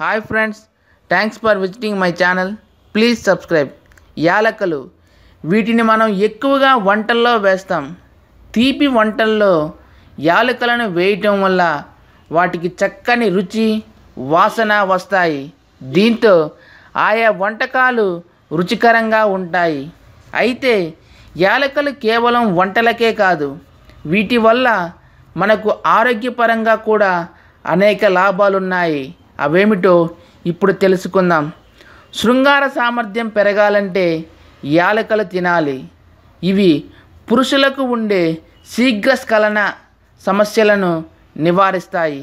hi friends thanks for visiting my channel please subscribe యాలకలు వీటిని మనం ఎక్కువగా వంటల్లో వేస్తాం తీపి వంటల్లో యాలకలను వేయటం వల్ల వాటికి చక్కని రుచి వాసన వస్తాయి దీంతో ఆయా వంటకాలు రుచికరంగా ఉంటాయి అయితే యాలకలు కేవలం వంటలకే కాదు వీటి వల్ల మనకు ఆరోగ్యపరంగా కూడా అనేక లాభాలున్నాయి అవేమిటో ఇప్పుడు తెలుసుకుందాం శృంగార సామర్థ్యం పెరగాలంటే యాలకలు తినాలి ఇవి పురుషులకు ఉండే శీఘ్ర స్ఖలన సమస్యలను నివారిస్తాయి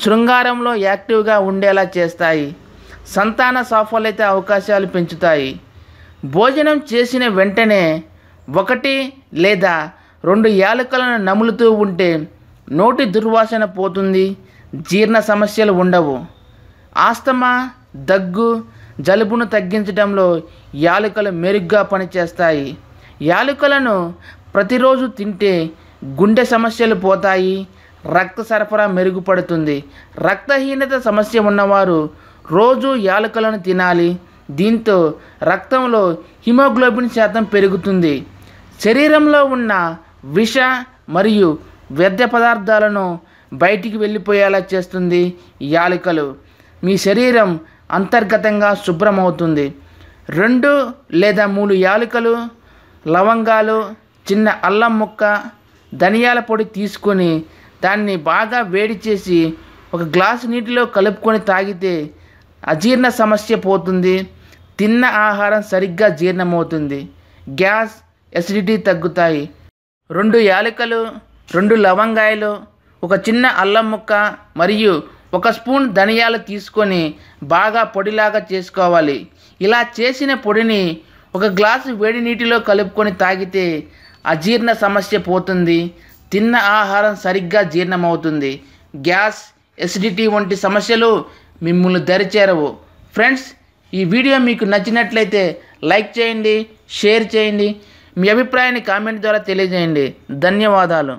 శృంగారంలో యాక్టివ్గా ఉండేలా చేస్తాయి సంతాన సాఫల్యత అవకాశాలు పెంచుతాయి భోజనం చేసిన వెంటనే ఒకటి లేదా రెండు యాలకలను నములుతూ ఉంటే నోటి దుర్వాసన పోతుంది జీర్ణ సమస్యలు ఉండవు ఆస్తమా దగ్గు జలుబును తగ్గించడంలో యాలుకలు మెరుగ్గా పనిచేస్తాయి యాలుకలను ప్రతిరోజు తింటే గుండె సమస్యలు పోతాయి రక్త సరఫరా మెరుగుపడుతుంది రక్తహీనత సమస్య ఉన్నవారు రోజు యాలుకలను తినాలి దీంతో రక్తంలో హిమోగ్లోబిన్ శాతం పెరుగుతుంది శరీరంలో ఉన్న విష మరియు వ్యర్థ పదార్థాలను బయటికి వెళ్ళిపోయేలా చేస్తుంది యాలకలు మీ శరీరం అంతర్గతంగా శుభ్రమవుతుంది రెండు లేదా మూడు యాలకలు లవంగాలు చిన్న అల్లం ముక్క ధనియాల పొడి తీసుకొని దాన్ని బాగా వేడి చేసి ఒక గ్లాసు నీటిలో కలుపుకొని తాగితే అజీర్ణ సమస్య పోతుంది తిన్న ఆహారం సరిగ్గా జీర్ణమవుతుంది గ్యాస్ ఎసిడిటీ తగ్గుతాయి రెండు యాలకలు రెండు లవంగాయలు ఒక చిన్న అల్లం ముక్క మరియు ఒక స్పూన్ ధనియాలు తీసుకొని బాగా పొడిలాగా చేసుకోవాలి ఇలా చేసిన పొడిని ఒక గ్లాసు వేడి నీటిలో కలుపుకొని తాగితే అజీర్ణ సమస్య పోతుంది తిన్న ఆహారం సరిగ్గా జీర్ణమవుతుంది గ్యాస్ ఎసిడిటీ వంటి సమస్యలు మిమ్మల్ని దరిచేరవు ఫ్రెండ్స్ ఈ వీడియో మీకు నచ్చినట్లయితే లైక్ చేయండి షేర్ చేయండి మీ అభిప్రాయాన్ని కామెంట్ ద్వారా తెలియజేయండి ధన్యవాదాలు